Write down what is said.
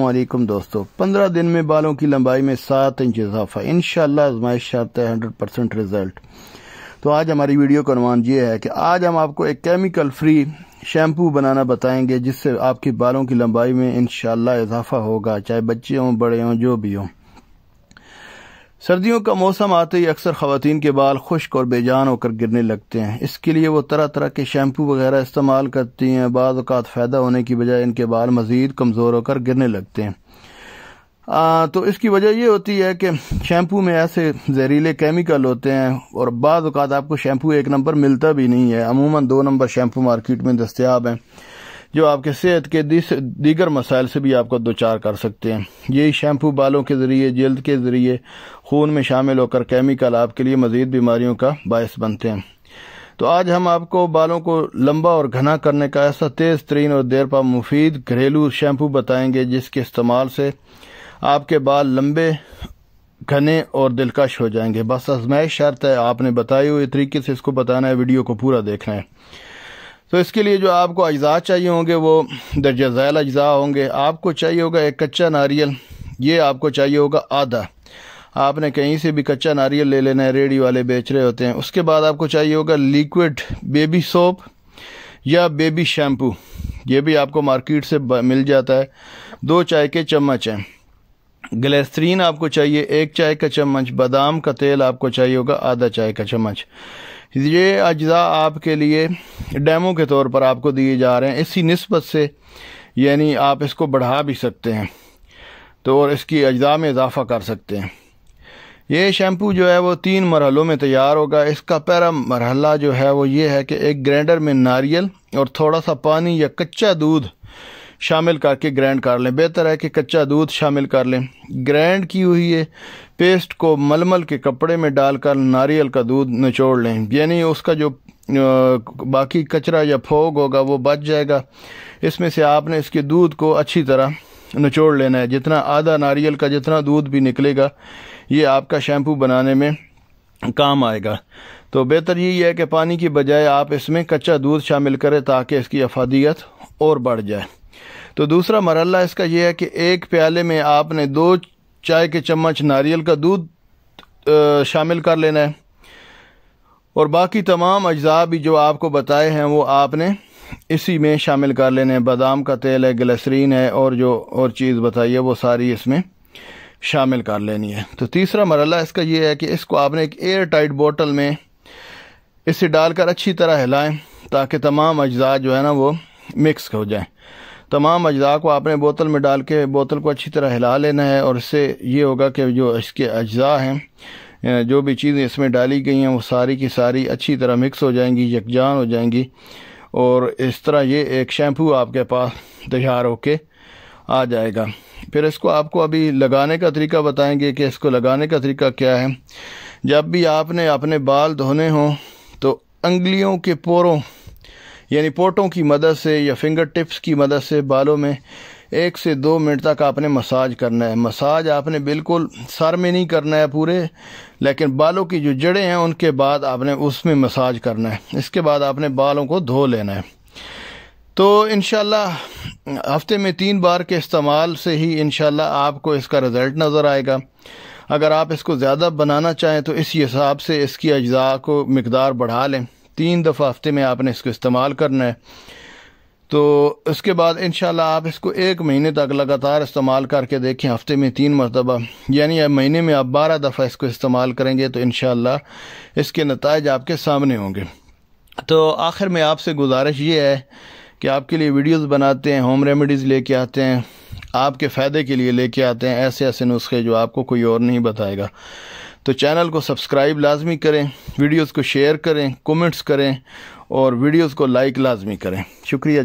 वालेकुम दोस्तों पंद्रह दिन में बालों की लंबाई में सात इंच इजाफा इन आजमाइश शर्त है हंड्रेड परसेंट रिजल्ट तो आज हमारी वीडियो का अनुमान ये है कि आज हम आपको एक केमिकल फ्री शैम्पू बनाना बताएंगे जिससे आपके बालों की लंबाई में इन इजाफा होगा चाहे बच्चे हों बड़े हों जो भी हों सर्दियों का मौसम आते ही अक्सर खातन के बाल खुश्क और बेजान होकर गिरने लगते हैं इसके लिए वो तरह तरह के शैम्पू वगैरह इस्तेमाल करती हैं बाद अवत फ़ायदा होने की बजाय इनके बाल मज़ीद कमज़ोर होकर गिरने लगते हैं आ, तो इसकी वजह यह होती है कि शैम्पू में ऐसे जहरीले केमिकल होते हैं और बाद अवत आपको शैम्पू एक नंबर मिलता भी नहीं है अमूमन दो नंबर शैम्पू मार्केट में दस्तियाब हैं जो आपके सेहत के दीगर मसाइल से भी आपको दो चार कर सकते हैं यही शैम्पू बालों के ज़रिए जल्द के ज़रिए खून में शामिल होकर केमिकल आपके लिए मज़ीद बीमारियों का बायस बनते हैं तो आज हम आपको बालों को लंबा और घना करने का ऐसा तेज़ तरीन और देर पा मुफीद घरेलू शैम्पू बताएंगे जिसके इस्तेमाल से आपके बाल लंबे घने और दिलकश हो जाएंगे बस आजमाइश शर्त है आपने बताई हुई तरीके से इसको बताना है वीडियो को पूरा देखना है तो इसके लिए जो आपको अज्जा चाहिए होंगे वो दर्जा झैल अज्जा होंगे आपको चाहिए होगा एक कच्चा नारियल ये आपको चाहिए होगा आधा आपने कहीं से भी कच्चा नारियल ले लेना है रेडी वाले बेच रहे होते हैं उसके बाद आपको चाहिए होगा लिक्विड बेबी सोप या बेबी शैम्पू ये भी आपको मार्केट से मिल जाता है दो चाय के चम्मच हैं ग्लेसरीन आपको चाहिए एक चाय का चम्मच बादाम का तेल आपको चाहिए होगा आधा चाय का चम्मच ये अज्जा आपके लिए डेमो के तौर पर आपको दिए जा रहे हैं इसी नस्बत से यानी आप इसको बढ़ा भी सकते हैं तो और इसकी अज्जा में इजाफ़ा कर सकते हैं ये शैम्पू जो है वो तीन मरहलों में तैयार होगा इसका पहला मरहला जो है वो ये है कि एक ग्राइंडर में नारियल और थोड़ा सा पानी या कच्चा दूध शामिल करके ग्रैंड कर लें बेहतर है कि कच्चा दूध शामिल कर लें ग्रैंड की हुई है पेस्ट को मलमल के कपड़े में डालकर नारियल का दूध निचोड़ लें यानी उसका जो बाकी कचरा या फोग होगा वो बच जाएगा इसमें से आपने इसके दूध को अच्छी तरह निचोड़ लेना है जितना आधा नारियल का जितना दूध भी निकलेगा ये आपका शैम्पू बनाने में काम आएगा तो बेहतर यही है कि पानी की बजाय आप इसमें कच्चा दूध शामिल करें ताकि इसकी अफादियत और बढ़ जाए तो दूसरा मरल इसका यह है कि एक प्याले में आपने दो चाय के चम्मच नारियल का दूध शामिल कर लेना है और बाकी तमाम अज्जा भी जो आपको बताए हैं वो आपने इसी में शामिल कर लेने हैं बादाम का तेल है ग्लिसरीन है और जो और चीज़ बताई है वो सारी इसमें शामिल कर लेनी है तो तीसरा मरल इसका ये है कि इसको आपने एक एयर टाइट बोतल में इसे डालकर अच्छी तरह हिलाएं ताकि तमाम अज्जा जो है ना वो मिक्स हो जाएं तमाम अज्जा को आपने बोतल में डाल के बोतल को अच्छी तरह हिला लेना है और इससे ये होगा कि जो इसके अज्जा हैं जो भी चीज़ें इसमें डाली गई हैं वो सारी की सारी अच्छी तरह मिक्स हो जाएंगी यकजान हो जाएंगी और इस तरह ये एक शैम्पू आपके पास तैयार होके आ जाएगा फिर इसको आपको अभी लगाने का तरीका बताएंगे कि इसको लगाने का तरीका क्या है जब भी आपने अपने बाल धोने हों तो अंगलियों के पोरों यानी पोटों की मदद से या फिंगर टिप्स की मदद से बालों में एक से दो मिनट तक आपने मसाज करना है मसाज आपने बिल्कुल सर में नहीं करना है पूरे लेकिन बालों की जो जड़ें हैं उनके बाद आपने उसमें मसाज करना है इसके बाद आपने बालों को धो लेना है तो इन हफ्ते में तीन बार के इस्तेमाल से ही इन आपको इसका रिज़ल्ट नज़र आएगा अगर आप इसको ज़्यादा बनाना चाहें तो इस हिसाब से इसकी अज्जा को मकदार बढ़ा लें तीन दफ़ा हफ्ते में आपने इसको इस्तेमाल करना है तो उसके बाद इन आप इसको एक महीने तक लगातार इस्तेमाल करके देखें हफ्ते में तीन मरतबा यानी अब महीने में आप बारह दफ़ा इसको इस्तेमाल करेंगे तो इन इसके नतज आपके सामने होंगे तो आखिर में आपसे गुजारिश ये है कि आपके लिए वीडियोस बनाते हैं होम रेमेडीज़ लेके आते हैं आपके फ़ायदे के लिए लेके आते हैं ऐसे ऐसे नुस्खे जो आपको कोई और नहीं बताएगा तो चैनल को सब्सक्राइब लाजमी करें वीडियोस को शेयर करें कमेंट्स करें और वीडियोस को लाइक लाजमी करें शुक्रिया